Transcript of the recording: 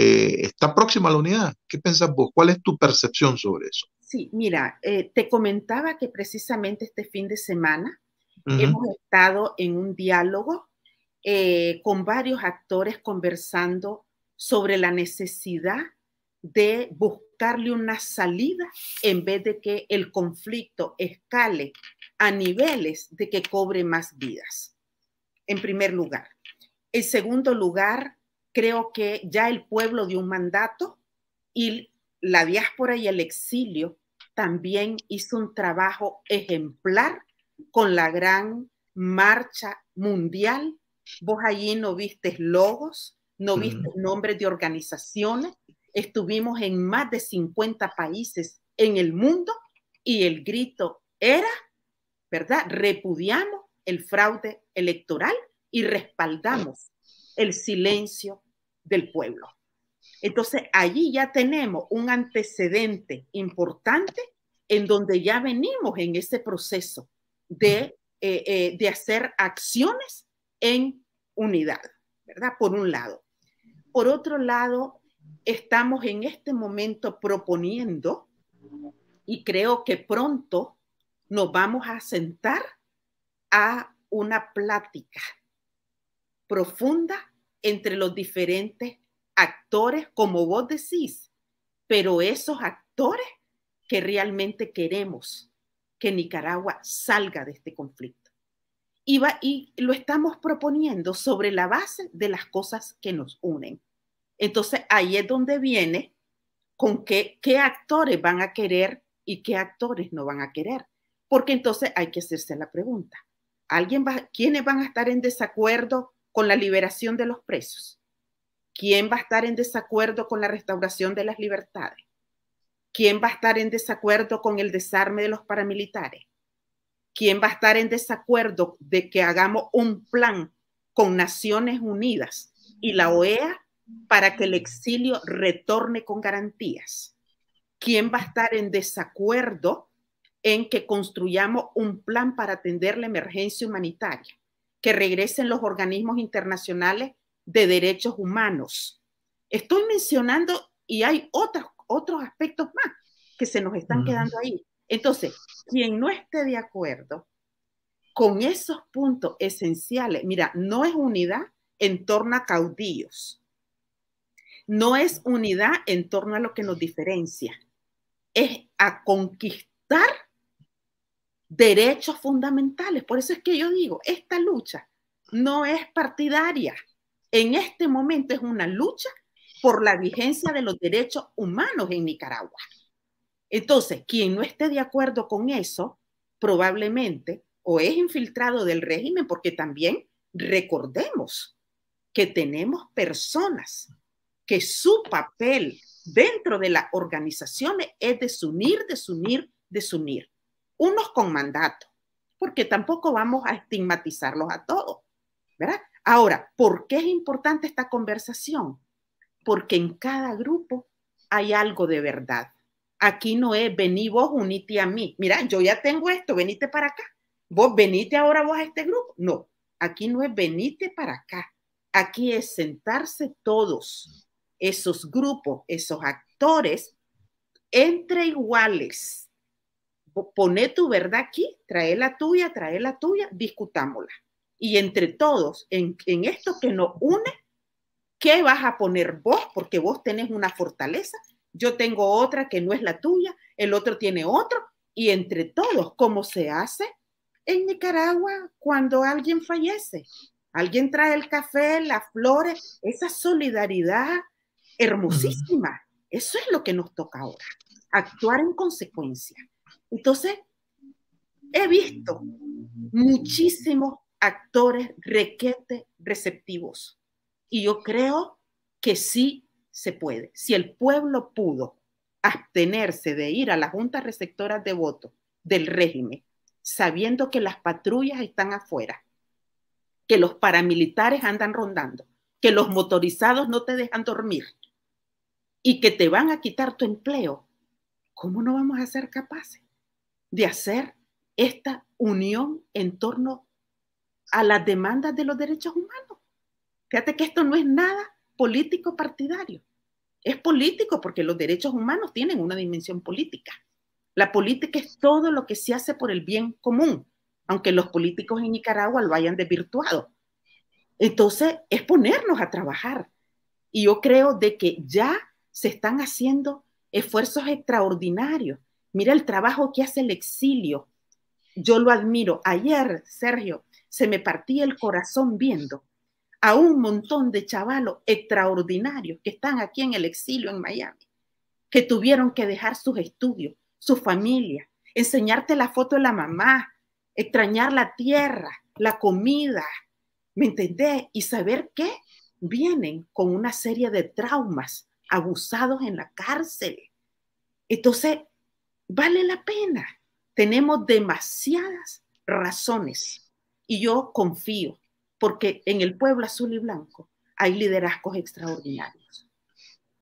Eh, está próxima a la unidad. ¿Qué piensas vos? ¿Cuál es tu percepción sobre eso? Sí, mira, eh, te comentaba que precisamente este fin de semana hemos estado en un diálogo eh, con varios actores conversando sobre la necesidad de buscarle una salida en vez de que el conflicto escale a niveles de que cobre más vidas, en primer lugar. En segundo lugar, creo que ya el pueblo dio un mandato y la diáspora y el exilio también hizo un trabajo ejemplar con la gran marcha mundial. Vos allí no viste logos, no viste nombres de organizaciones. Estuvimos en más de 50 países en el mundo y el grito era, ¿verdad? Repudiamos el fraude electoral y respaldamos el silencio del pueblo. Entonces, allí ya tenemos un antecedente importante en donde ya venimos en ese proceso eh, eh, de, hacer acciones en unidad, ¿verdad? Por un lado. Por otro lado, estamos en este momento proponiendo y creo que pronto nos vamos a sentar a una plática profunda entre los diferentes actores, como vos decís, pero esos actores que realmente queremos que Nicaragua salga de este conflicto. Y, y lo estamos proponiendo sobre la base de las cosas que nos unen. Entonces ahí es donde viene con qué, qué actores van a querer y qué actores no van a querer. Porque entonces hay que hacerse la pregunta. ¿Alguien va, ¿Quiénes van a estar en desacuerdo con la liberación de los presos? ¿Quién va a estar en desacuerdo con la restauración de las libertades? ¿Quién va a estar en desacuerdo con el desarme de los paramilitares? ¿Quién va a estar en desacuerdo de que hagamos un plan con Naciones Unidas y la OEA para que el exilio retorne con garantías? ¿Quién va a estar en desacuerdo en que construyamos un plan para atender la emergencia humanitaria? que regresen los organismos internacionales de derechos humanos. Estoy mencionando y hay otros, otros aspectos más que se nos están mm. quedando ahí. Entonces, quien no esté de acuerdo con esos puntos esenciales, mira, no es unidad en torno a caudillos, no es unidad en torno a lo que nos diferencia, es a conquistar derechos fundamentales. Por eso es que yo digo, esta lucha no es partidaria. En este momento es una lucha por la vigencia de los derechos humanos en Nicaragua. Entonces, quien no esté de acuerdo con eso, probablemente o es infiltrado del régimen, porque también recordemos que tenemos personas que su papel dentro de las organizaciones es desunir, desunir, desunir unos con mandato, porque tampoco vamos a estigmatizarlos a todos, ¿verdad? Ahora, ¿por qué es importante esta conversación? Porque en cada grupo hay algo de verdad. Aquí no es vení vos, unite a mí. Mira, yo ya tengo esto, venite para acá. Vos venite ahora vos a este grupo. No, aquí no es venite para acá. Aquí es sentarse todos, esos grupos, esos actores, entre iguales, pone tu verdad aquí, trae la tuya, trae la tuya, discutámosla. Y entre todos, en, esto que nos une, ¿qué vas a poner vos? Porque vos tenés una fortaleza, yo tengo otra que no es la tuya, el otro tiene otro, y entre todos, ¿cómo se hace en Nicaragua cuando alguien fallece? Alguien trae el café, las flores, esa solidaridad hermosísima. Eso es lo que nos toca ahora, actuar en consecuencia. Entonces, he visto muchísimos actores requete receptivos y yo creo que sí se puede. Si el pueblo pudo abstenerse de ir a las juntas receptoras de voto del régimen, sabiendo que las patrullas están afuera, que los paramilitares andan rondando, que los motorizados no te dejan dormir y que te van a quitar tu empleo, ¿cómo no vamos a ser capaces? de hacer esta unión en torno a las demandas de los derechos humanos. Fíjate que esto no es nada político partidario. Es político porque los derechos humanos tienen una dimensión política. La política es todo lo que se hace por el bien común, aunque los políticos en Nicaragua lo hayan desvirtuado. Entonces, es ponernos a trabajar. Y yo creo de que ya se están haciendo esfuerzos extraordinarios Mira el trabajo que hace el exilio. Yo lo admiro. Ayer, Sergio, se me partía el corazón viendo a un montón de chavalos extraordinarios que están aquí en el exilio en Miami, que tuvieron que dejar sus estudios, su familia, enseñarte la foto de la mamá, extrañar la tierra, la comida, ¿me entendés? Y saber que vienen con una serie de traumas, abusados en la cárcel. Entonces, vale la pena. Tenemos demasiadas razones y yo confío porque en el pueblo azul y blanco hay liderazgos extraordinarios.